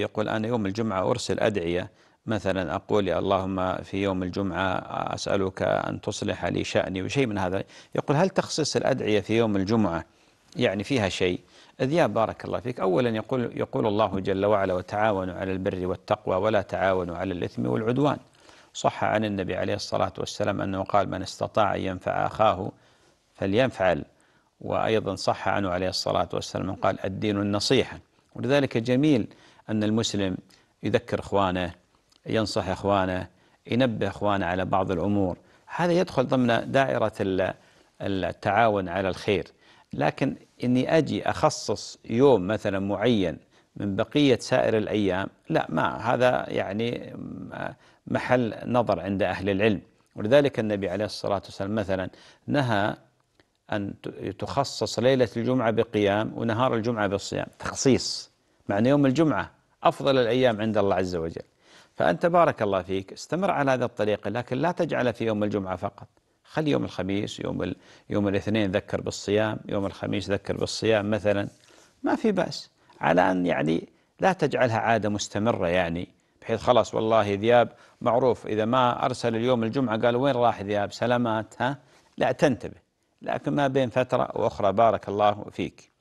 يقول أنا يوم الجمعة أرسل أدعية مثلا أقول يا اللهم في يوم الجمعة أسألك أن تصلح لي شأني وشيء من هذا يقول هل تخصيص الأدعية في يوم الجمعة يعني فيها شيء إذ يا بارك الله فيك أولا يقول, يقول الله جل وعلا وتعاونوا على البر والتقوى ولا تعاونوا على الإثم والعدوان صح عن النبي عليه الصلاة والسلام أنه قال من استطاع أن ينفع أخاه فلينفعل وأيضا صح عنه عليه الصلاة والسلام قال الدين النصيحة ولذلك جميل أن المسلم يذكر إخوانه ينصح إخوانه ينبه إخوانه على بعض الأمور هذا يدخل ضمن دائرة التعاون على الخير لكن إني أجي أخصص يوم مثلا معين من بقية سائر الأيام لا ما هذا يعني محل نظر عند أهل العلم ولذلك النبي عليه الصلاة والسلام مثلا نهى أن تخصص ليلة الجمعة بقيام ونهار الجمعة بالصيام تخصيص معنى يوم الجمعة أفضل الأيام عند الله عز وجل فأنت بارك الله فيك استمر على هذا الطريق لكن لا تجعله في يوم الجمعة فقط خلي يوم الخميس يوم, ال... يوم الاثنين ذكر بالصيام يوم الخميس ذكر بالصيام مثلا ما في بأس على أن يعني لا تجعلها عادة مستمرة يعني بحيث خلاص والله ذياب معروف إذا ما أرسل اليوم الجمعة قال وين راح ذياب سلامات ها لا تنتبه لكن ما بين فترة وأخرى بارك الله فيك